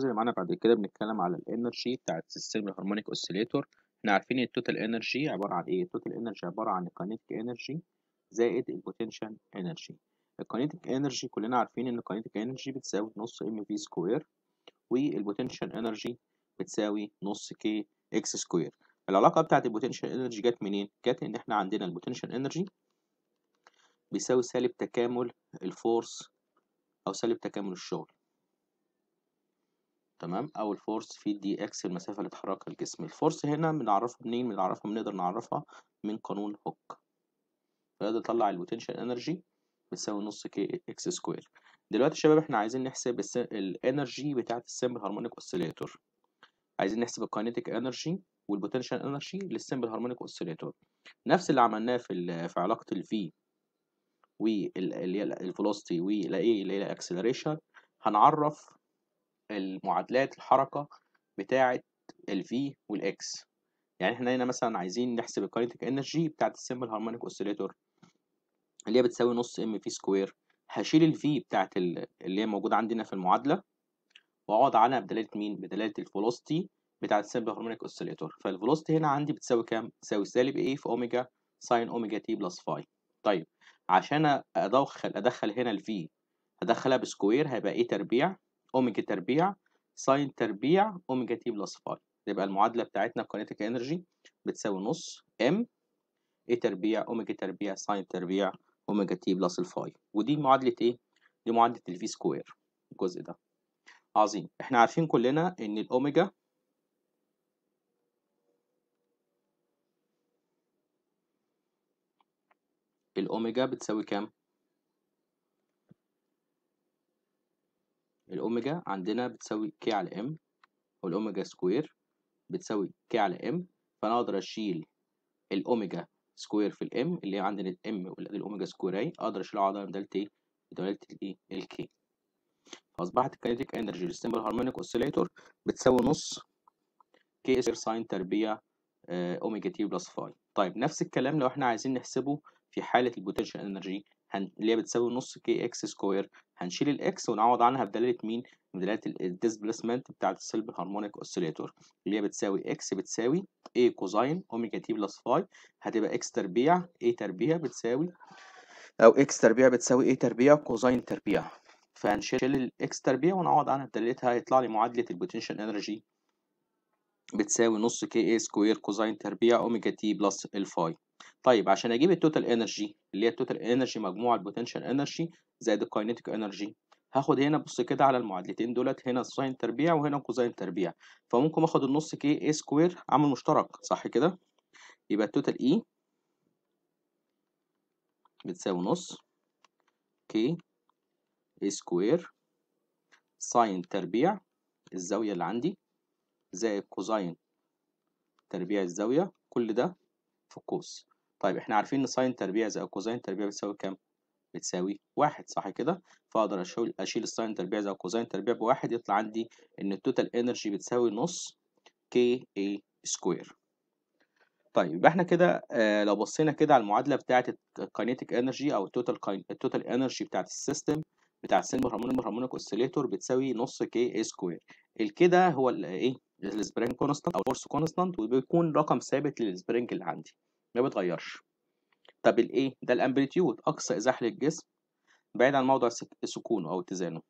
الجزء اللي معانا بعد كده بنتكلم على الانرجي بتاعت السيجنال الهرمونيك اوسيليتور احنا عارفين التوتال انرجي عباره عن ايه التوتال انرجي عباره عن الكاينيتيك انرجي زائد البوتنشال انرجي الكاينيتيك انرجي كلنا عارفين ان الكاينيتيك انرجي بتساوي نص ام في سكوير والبوتنشال انرجي بتساوي نص كي اكس سكوير العلاقه بتاعت البوتنشال انرجي جت منين جت ان احنا عندنا البوتنشال انرجي بيساوي سالب تكامل الفورس او سالب تكامل الشغل تمام او الفورس في دي اكس المسافه اللي اتحركها الجسم الفورس هنا بنعرفها منين بنعرفها بنقدر نعرفها من قانون هوك فده طلع البوتنشال انرجي بتساوي نص كي اكس سكوير دلوقتي يا شباب احنا عايزين نحسب الانرجي بتاعه السمبل هارمونيك اوسيليتور عايزين نحسب الكاينيتيك انرجي والبوتنشال انرجي للسمبل هارمونيك اوسيليتور نفس اللي عملناه في في علاقه الفي والفلوستي والاي اللي هي الاكسلريشن إيه؟ هنعرف المعادلات الحركة بتاعة ال V وال X يعني احنا هنا مثلا عايزين نحسب الكاينتيك انرجي بتاعة السمبل هارمونيك اوسيليتور اللي هي بتساوي نص ام في سكوير هشيل ال V بتاعة اللي هي موجودة عندنا في المعادلة واقعد على بدلالة مين؟ بدلالة الفيلوسيتي بتاعة السمبل هارمونيك اوسيليتور فالفيلوسيتي هنا عندي بتساوي كام؟ بتساوي سالب A في اوميجا ساين اوميجا تي بلس فاي طيب عشان ادخل ادخل هنا ال V ادخلها بسكوير هيبقى ايه تربيع اوميجا تربيع ساين تربيع اوميجا تي بلس فاي يبقى المعادله بتاعتنا كاينتيك انرجي بتساوي نص ام اي تربيع اوميجا تربيع ساين تربيع اوميجا تي بلس الفاي ودي معادله ايه دي معادله الفي سكوير الجزء ده عظيم احنا عارفين كلنا ان الاوميجا الاوميجا بتساوي كام الأوميجا عندنا بتساوي ك على ام والأوميجا سكوير بتساوي ك على ام فأنا أقدر أشيل الأوميجا سكوير في الام اللي هي عندنا الام والأوميجا سكوير اي أقدر أشيلها على دلتي دلتا ايه بدلالة الكي فأصبحت الكينيتيك انرجي للسيمبل هارمونيك اوسيليتور بتساوي نص كي سكوير ساين تربيع آه، اوميجا تي بلس فاي طيب نفس الكلام لو احنا عايزين نحسبه في حالة البوتنشال انرجي هن... اللي هي بتساوي نص كي اكس سكوير هنشيل الاكس ونعوض عنها بدلاله مين؟ بدلاله الديسبليسمنت بتاعه السيلف هارمونيك اوسيليتور اللي هي بتساوي اكس بتساوي اي كوزاين اوميجا تي بلس فاي هتبقى اكس تربيع اي تربيع بتساوي او اكس تربيع بتساوي اي تربيع كوزاين تربيع فهنشيل الاكس تربيع ونعوض عنها بدلالتها هيطلع لي معادله البوتنشال انرجي بتساوي نص كي اي سكوير كوزاين تربيع اوميجا تي بلس الفاي طيب عشان اجيب التوتال انرجي اللي هي التوتال انرجي مجموع البوتنشال انرجي زائد الكاينيتيك انرجي هاخد هنا بص كده على المعادلتين دولت هنا ساين تربيع وهنا كوزاين تربيع فممكن اخد النص كي اي سكوير عامل مشترك صح كده يبقى التوتال اي e بتساوي نص كي اي سكوير ساين تربيع الزاوية اللي عندي زائد كوزين تربيع الزاوية كل ده في القوس طيب احنا عارفين ان ساين تربيع زائد كوزين تربيع بتساوي كام؟ بتساوي واحد صح كده؟ فاقدر اشيل اشيل الساين تربيع زائد كوزين تربيع بواحد يطلع عندي ان التوتال انرجي بتساوي نص كي اي سكوير. طيب يبقى احنا كده آه، لو بصينا كده على المعادله بتاعت الكاينيتيك انرجي او التوتال التوتال انرجي بتاعت السيستم بتاع السيلبر هرمونيك هرمونيك اوسيليتور بتساوي نص كي اي سكوير الكده هو الايه السبرينج كونستانت او الفورس كونستانت وبيكون رقم ثابت للسبرينج اللي عندي ما بيتغيرش طب الايه ده الامبليتيود اقصى ازاحه للجسم بعيد عن موضع سكونه او اتزانه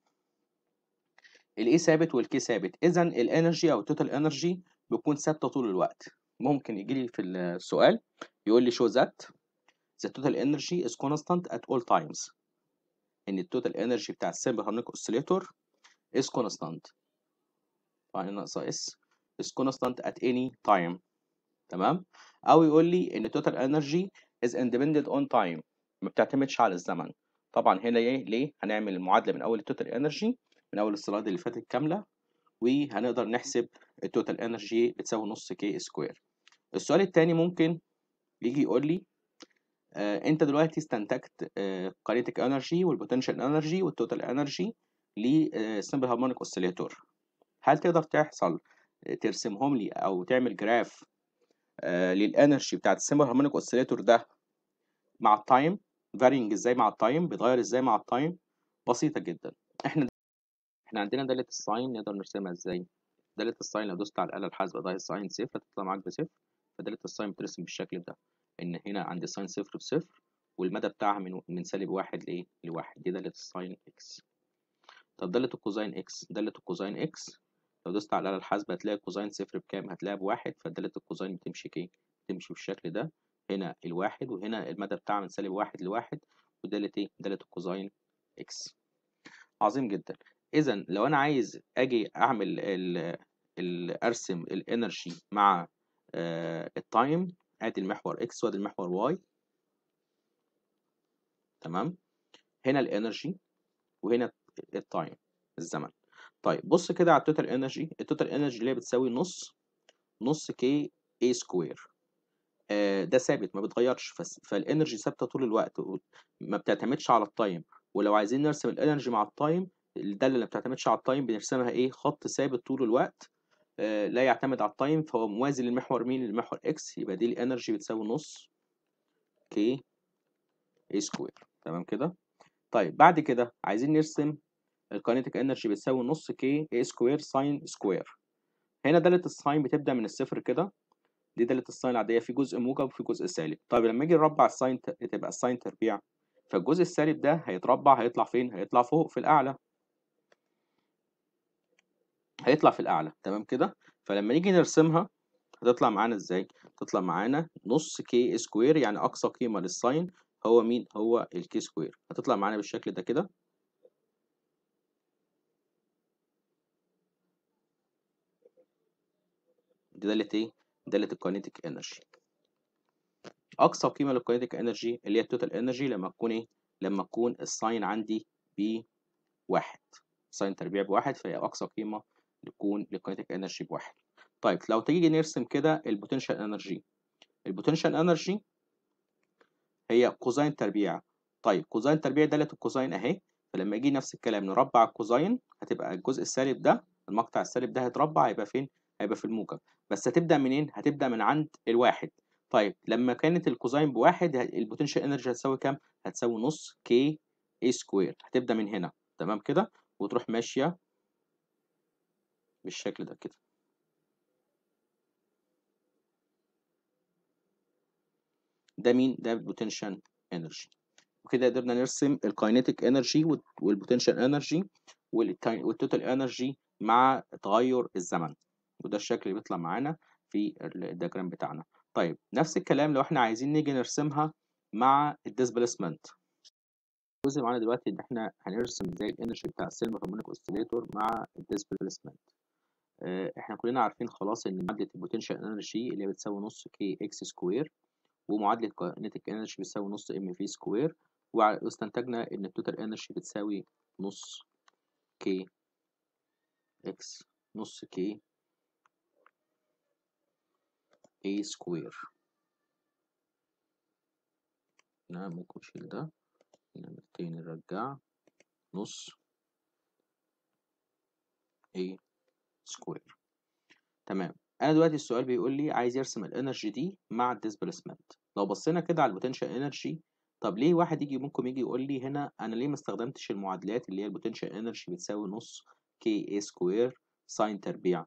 الاي ثابت والكي ثابت اذا الانرجي او التوتال انرجي بتكون ثابته طول الوقت ممكن يجي لي في السؤال يقول لي شو ذات the total energy is constant at all times ان التوتال انرجي بتاع السيمبل هارمونيك اوسيليتور is constant طبعا ناقصه اس is constant at any time تمام او يقول لي ان total energy is independent on time ما بتعتمدش على الزمن طبعا هنا ايه ليه هنعمل المعادله من اول التوتال انرجي من اول السلايد اللي فاتت كامله وهنقدر نحسب التوتال انرجي بتساوي نص كي سكوير السؤال الثاني ممكن يجي يقول لي آه انت دلوقتي استنتجت آه كاينيتيك انرجي والبوتنشال انرجي والتوتال انرجي لسمبل هارمونيك اوسيليتور هل تقدر تحصل آه، ترسمهم لي او تعمل جراف آه، للانرجي بتاعت السيمبل هارمونيك اوسيليتور ده مع التايم فارينج ازاي مع التايم بيتغير ازاي مع التايم بسيطه جدا احنا احنا عندنا داله الساين نقدر نرسمها ازاي داله الساين لو دوست على الاله الحاسبه ده الساين صفر هتطلع معاك بصفر فداله الساين بترسم بالشكل ده ان هنا عندي ساين صفر بصفر والمدى بتاعها من من سالب واحد لايه لواحد دي داله الساين اكس طب داله الكوزين اكس داله الكوزين اكس لو دوست على الحاسبة هتلاقي الكوزاين صفر بكام؟ هتلاقيها بواحد فدالة الكوزاين بتمشي كده بتمشي بالشكل ده هنا الواحد وهنا المدى بتاعها من سالب واحد لواحد ودالة ايه؟ دالة الكوزاين اكس. عظيم جدا. إذا لو أنا عايز أجي أعمل ال ال أرسم الإنرجي مع آه، التايم أدي المحور اكس وأدي المحور واي تمام؟ هنا الإنرجي وهنا التايم الزمن. طيب بص كده على التوتال انرجي التوتال انرجي اللي هي بتساوي نص نص كي اي سكوير ده ثابت ما بتغيرش فالانرجي ثابته طول الوقت ما بتعتمدش على التايم ولو عايزين نرسم الانرجي مع التايم الداله اللي ما بتعتمدش على التايم بنرسمها ايه خط ثابت طول الوقت آه، لا يعتمد على التايم فهو موازي للمحور مين للمحور اكس يبقى دي الانرجي بتساوي نص كي اي سكوير تمام كده طيب بعد كده عايزين نرسم الكاينتيك انرجي بتساوي نص كي اي سكوير ساين سكوير هنا دالة الساين بتبدأ من الصفر كده دي دالة الساين العادية في جزء موجب وفي جزء سالب طيب لما اجي نربع الساين تبقى الساين تربيع فالجزء السالب ده هيتربع هيطلع فين؟ هيطلع فوق في الأعلى هيطلع في الأعلى تمام كده فلما نيجي نرسمها هتطلع معانا ازاي؟ هتطلع معانا نص كي سكوير يعني أقصى قيمة للساين هو مين؟ هو الكي سكوير هتطلع معانا بالشكل ده كده دي دالة ايه؟ دالة الكينيتيك انرجي اقصى قيمه للكينيتيك انرجي اللي هي التوتال انرجي لما تكون ايه؟ لما تكون الساين عندي واحد ساين تربيع بواحد فهي اقصى قيمه تكون للكينيتيك انرجي بواحد طيب لو تيجي نرسم كده البوتنشال انرجي البوتنشال انرجي هي كوزين تربيع طيب كوزين تربيع دالة الكوزين اهي فلما يجي نفس الكلام نربع الكوزين هتبقى الجزء السالب ده المقطع السالب ده هيتربع هيبقى فين هيبقى في الموجب بس هتبدا منين هتبدا من عند الواحد طيب لما كانت الكوزاين بواحد البوتنشال انرجي هتساوي كام هتساوي نص كي اي سكوير هتبدا من هنا تمام كده وتروح ماشيه بالشكل ده كده ده مين ده البوتنشال انرجي وكده قدرنا نرسم الكاينتيك انرجي والبوتنشال انرجي والتوتال انرجي مع تغير الزمن وده الشكل اللي بيطلع معانا في الدياجرام بتاعنا طيب نفس الكلام لو احنا عايزين نيجي نرسمها مع الديسبلسمنت الجزء معانا دلوقتي ان احنا هنرسم ازاي الانرجي بتاع السلم هرمونيك اوسيليتور مع الديسبلسمنت آه، احنا كلنا عارفين خلاص ان معادله البوتنشال انرجي اللي هي بتساوي نص كي اكس سكوير ومعادله كاينيتيك انرجي بتساوي نص ام في سكوير واستنتجنا ان التوتال انرجي بتساوي نص كي اكس نص كي A سكوير هنا ممكن نشيل ده نعمل تاني نرجع نص A سكوير تمام انا دلوقتي السؤال بيقول لي عايز يرسم الانرجي دي مع الديسبلسمنت لو بصينا كده على البوتنشال انرجي طب ليه واحد يجي ممكن يجي يقول لي هنا انا ليه ما استخدمتش المعادلات اللي هي البوتنشال انرجي بتساوي نص كي اي سكوير ساين تربيع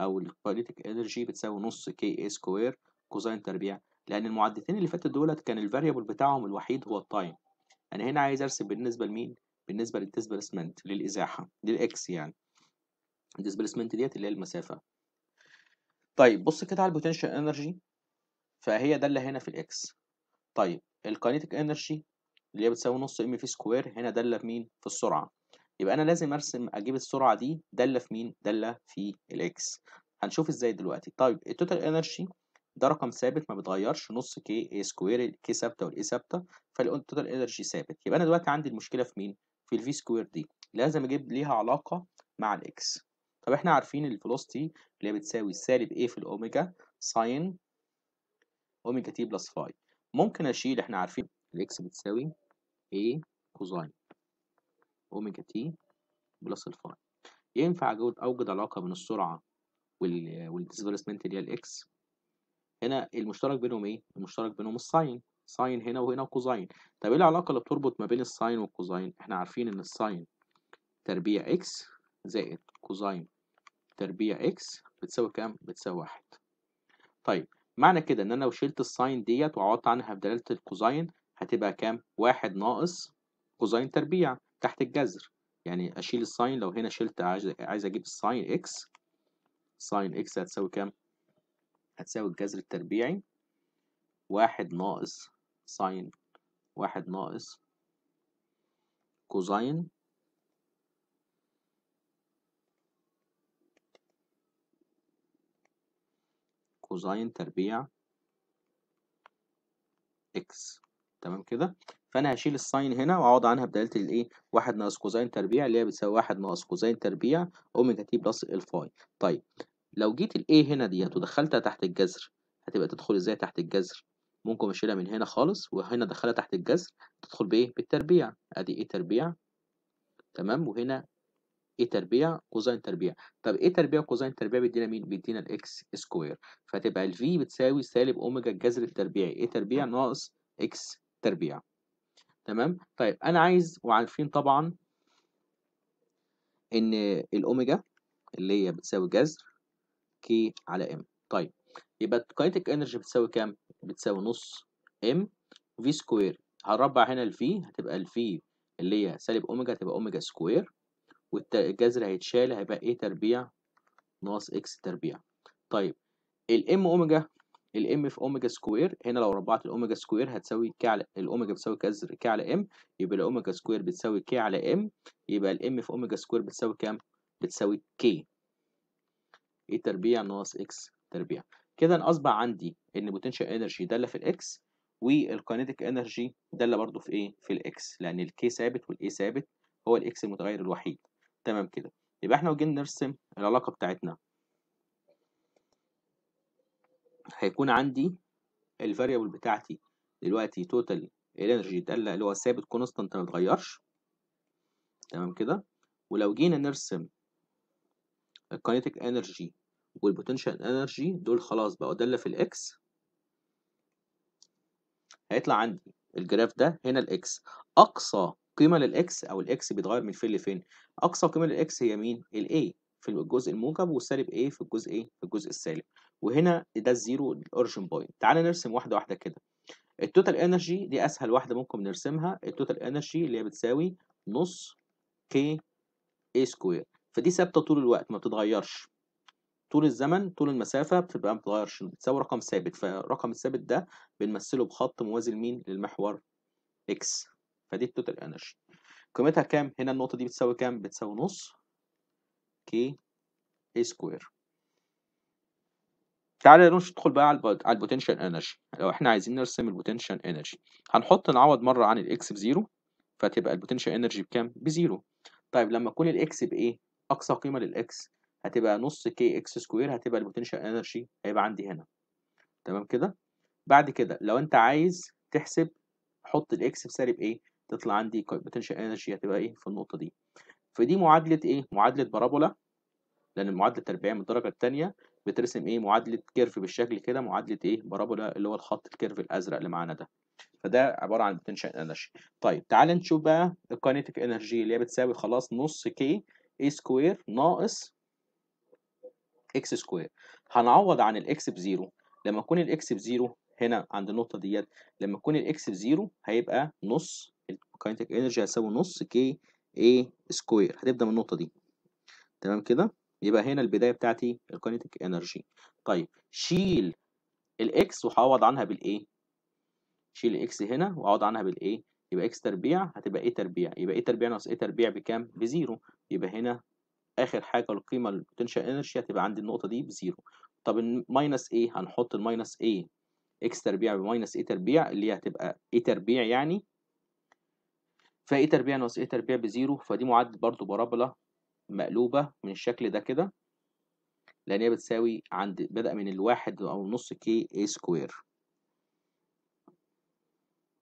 أو الكاينيتيك إنرجي بتساوي نص كي إي سكوير كوزين تربيع لأن المعدتين اللي فاتت دولت كان الفاريبل بتاعهم الوحيد هو التايم أنا هنا عايز أرسم بالنسبة لمين؟ بالنسبة للديسبلسمنت للإزاحة للإكس يعني الديسبلسمنت ديت اللي هي المسافة طيب بص كده على البوتنشال انرجي فهي ده اللي هنا في الاكس طيب الكاينيتيك انرجي اللي هي بتساوي نص ام في سكوير هنا داله في مين في السرعه يبقى انا لازم ارسم اجيب السرعه دي داله في مين داله في الاكس هنشوف ازاي دلوقتي طيب التوتال انرجي ده رقم ثابت ما بيتغيرش نص كي اي سكوير كي ثابته والاي ثابته فالتوتال انرجي ثابت يبقى انا دلوقتي عندي المشكله في مين في الفي سكوير دي لازم اجيب ليها علاقه مع الاكس طب احنا عارفين الفلوستي اللي هي بتساوي سالب ايه في الاوميجا ساين اوميجا تي بلس فاي ممكن اشيل احنا عارفين الاكس بتساوي ايه كوزاين أوميجا تي بلس الفاي ينفع أوجد, أوجد علاقة بين السرعة والديسبلسمنت اللي هي الإكس هنا المشترك بينهم إيه؟ المشترك بينهم الساين ساين هنا وهنا وكوزين طب إيه العلاقة اللي بتربط ما بين الساين والكوزاين؟ إحنا عارفين إن الساين تربيع إكس زائد كوزاين تربيع إكس بتساوي كام؟ بتساوي واحد طيب معنى كده إن أنا لو شلت الساين ديت وعوضت عنها بدلالة الكوزاين هتبقى كام؟ واحد ناقص كوزاين تربيع تحت الجذر يعني اشيل الساين لو هنا شلت عايز عايز اجيب الساين اكس ساين اكس هتساوي كام هتساوي الجذر التربيعي واحد ناقص ساين واحد ناقص كوزين كوزين تربيع اكس تمام كده فانا هشيل الساين هنا واقعد عنها بدالة الايه واحد ناقص كوزين تربيع اللي هي بتساوي واحد ناقص كوزين تربيع اوميجا تي بلس الفاي طيب لو جيت الايه هنا ديت ودخلتها تحت الجذر هتبقى تدخل ازاي تحت الجذر ممكن اشيلها من هنا خالص وهنا ادخلها تحت الجذر تدخل بايه بالتربيع ادي ايه تربيع تمام وهنا ايه تربيع كوزين تربيع طب ايه تربيع كوزين تربيع بيدينا مين بيدينا الاكس سكوير فتبقى الفي بتساوي سالب اوميجا الجذر التربيعي ايه تربيع ناقص اكس تربيع تمام طيب انا عايز وعارفين طبعا ان الاوميجا اللي هي بتساوي جذر كي على ام طيب يبقى الكاينتيك انرجي بتساوي كام بتساوي نص ام في سكوير هنربع هنا الفي هتبقى الفي اللي هي سالب اوميجا هتبقى اوميجا سكوير والجذر هيتشال هيبقى ايه تربيع ناقص اكس تربيع طيب الام اوميجا الام في اوميجا سكوير هنا لو ربعت الاوميجا سكوير هتساوي ك على الاوميجا بتساوي ك على ام يبقى الاوميجا سكوير بتساوي ك على ام يبقى الام في اوميجا سكوير بتساوي كام بتساوي ك ايه تربيع ناقص اكس تربيع كده انا اصبح عندي ان بوتنشال انرجي داله في الاكس والكاينيتيك انرجي داله برضو برضه في ايه في الاكس لان الكي ثابت والاي ثابت هو الاكس المتغير الوحيد تمام كده يبقى احنا لو جينا نرسم العلاقه بتاعتنا هيكون عندي الفاريبل بتاعتي دلوقتي توتال انرجي ده اللي هو ثابت كونستانت ما اتغيرش تمام كده ولو جينا نرسم الكاينتيك انرجي والبوتنشال انرجي دول خلاص بقوا داله في الاكس هيطلع عندي الجراف ده هنا الاكس اقصى قيمه للاكس او الاكس بيتغير من فين لفين اقصى قيمه للاكس هي مين الاي في الجزء الموجب وسالب A في الجزء ايه في الجزء السالب وهنا ده الزيرو الاورجن بوينت تعالى نرسم واحده واحده كده التوتال انرجي دي اسهل واحده ممكن نرسمها التوتال انرجي اللي هي بتساوي نص كي اي سكوير فدي ثابته طول الوقت ما بتتغيرش طول الزمن طول المسافه بتبقى ما بتتغيرش بتساوي رقم ثابت فالرقم الثابت ده بنمثله بخط موازي لمين للمحور اكس فدي التوتال انرجي قيمتها كام هنا النقطه دي بتساوي كام بتساوي نص كي سكوير تعالى ندخل بقى على البوتنشال انرجي لو احنا عايزين نرسم البوتنشال انرجي هنحط نعوض مره عن الاكس بزيرو فتبقى البوتنشال انرجي بكام بزيرو طيب لما يكون الاكس بايه اقصى قيمه للاكس هتبقى نص كي اكس سكوير هتبقى البوتنشال انرجي هيبقى عندي هنا تمام كده بعد كده لو انت عايز تحسب حط الاكس بسالب ايه تطلع عندي البوتنشال انرجي هتبقى ايه في النقطه دي فدي معادله ايه معادله بارابولا لان المعادله التربيعيه من الدرجه الثانيه بترسم ايه معادله كيرف بالشكل كده معادله ايه بارابولا اللي هو الخط الكيرف الازرق اللي معانا ده فده عباره عن بتنشئ انرجي طيب تعال نشوف بقى الكاينيتيك انرجي اللي هي بتساوي خلاص نص كي اي سكوير ناقص اكس سكوير هنعوض عن الاكس بزيرو لما يكون الاكس بزيرو هنا عند النقطه ديت لما يكون الاكس بزيرو هيبقى نص الكاينيتيك انرجي هتساوي نص كي اي سكوير هتبدا من النقطه دي تمام كده يبقى هنا البدايه بتاعتي الكينيتيك انرجي طيب شيل الاكس وهعوض عنها بالايه شيل الاكس هنا واعوض عنها بالايه يبقى اكس تربيع هتبقى ايه تربيع يبقى ايه تربيع ناقص ايه تربيع بكام بزيرو يبقى هنا اخر حاجه القيمه البوتنشال انرجي هتبقى عندي النقطه دي بزيرو طب الماينس ايه هنحط الماينس ايه اكس تربيع بماينس ايه تربيع اللي هي هتبقى ايه تربيع يعني فايه تربيع ناقص ايه تربيع بزيرو فدي معدل برضو بارابولا مقلوبة من الشكل ده كده لأن هي بتساوي عند بدأ من الواحد أو نص كي اي سكوير